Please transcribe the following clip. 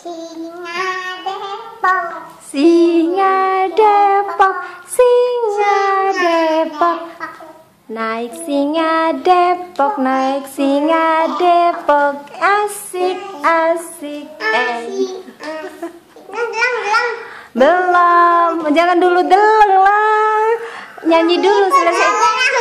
Singa Depok Singa Depok Singa Depok Naik singa Depok Naik singa Depok Asik Asik Asik eh. Belum Jangan dulu lah Nyanyi dulu selesai